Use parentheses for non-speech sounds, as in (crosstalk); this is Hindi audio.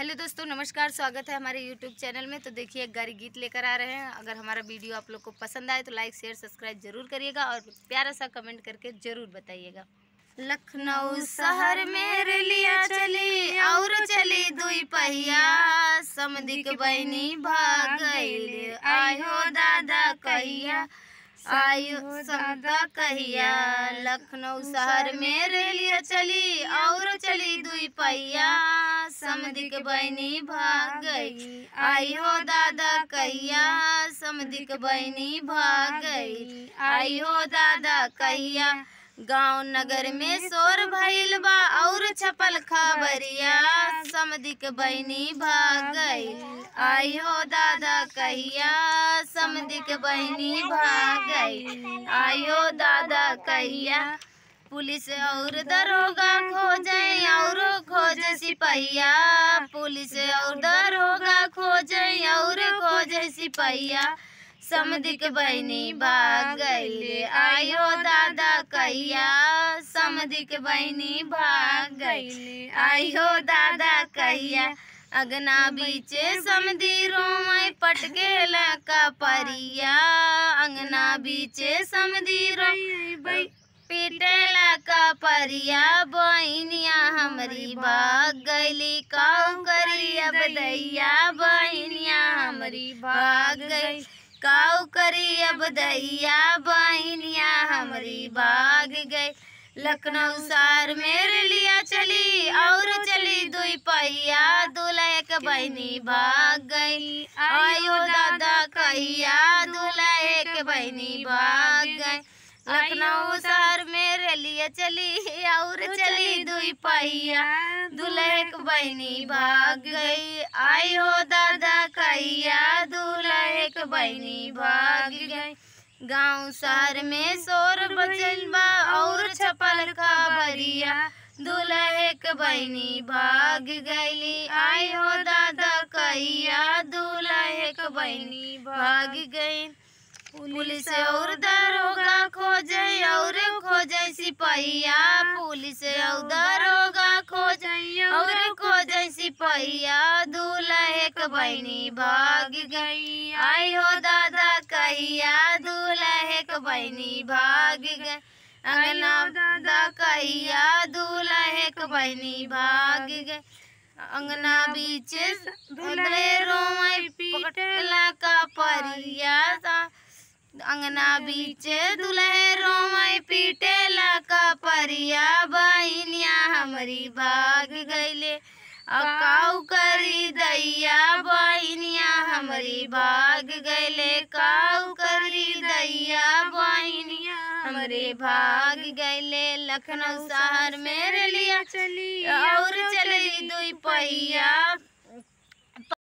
हेलो दोस्तों नमस्कार स्वागत है हमारे यूट्यूब चैनल में तो देखिए गारी गीत लेकर आ रहे हैं अगर हमारा वीडियो आप लोग को पसंद आए तो लाइक शेयर सब्सक्राइब जरूर करिएगा और प्यारा सा कमेंट करके जरूर बताइएगा लखनऊ शहर में लिया चली और चली दुई पहिया के बहनी भाग आयो दादा कहिया आयो दादा कहिया लखनऊ शहर में रेलिए चली और चली दुई पैया समदिक बहनी भाग गई आई हो दादा कैया समदिक बहनी भाग गई आई हो दादा कैया गांव नगर में शोर भइल बा और छपल खबरिया समदिक बहनी भाग गई आई हो दादा कहिया समधिक बहनी भाग गई आयो दादा कहिया पुलिस और दरोगा खोजे और खोज सिपहिया पुलिस और दरोगा खोजे और खोज सिपहिया के बहनी भाग गई आयो दादा कहिया के बहनी भाग गई आयो दादा कहिया हम्म, (laughs) हाँ। अगना बीच समदीरों में पटके गेल परिया अंगना बीच पीटे पिटेला परिया बहनिया हमारी हम्म, भाग गली का करिया बदैया बहनिया हमारी भाग गई काउ करी अब दैया बहनिया हमारी भाग गई लखनऊ सार मेरे लिया चली और चली दुई पहिया बहनी भाग गई आयो दादा कहिया दूल्हा एक बहनी भाग गई लखनऊ शहर में रैलिया चली और तो चली दुई पहिया दूल्हा एक बहनी भाग गई आयो दादा कहिया दूल्हा एक बहनी भाग गई गांव शहर में शोर बचल बा और छपल खबरिया दूल्हा एक बहनी भाग गई आयो बहनी भाग गई पुलिस और दरोगा खोज और खोज सिपाहिया पुलिस और दरोगा खोज और खोज सिपाहिया दूल्हा एक बहनी भाग गई आई हो दादा कहिया दूल्हा एक बहनी भाग गई अंगना दादा कहिया दूल्हा एक बहनी भाग गई अंगना बीच दूल्हा अंगना बीचे दुलहरों में पीटे लाका परिया बहनिया हमारी भाग गईले अकाऊ करी दैया बहनिया हमारी भाग गईले काऊ करी दैया बहनिया हमारे भाग गईले लखनऊ शहर में लिया चली और चली दुई पहिया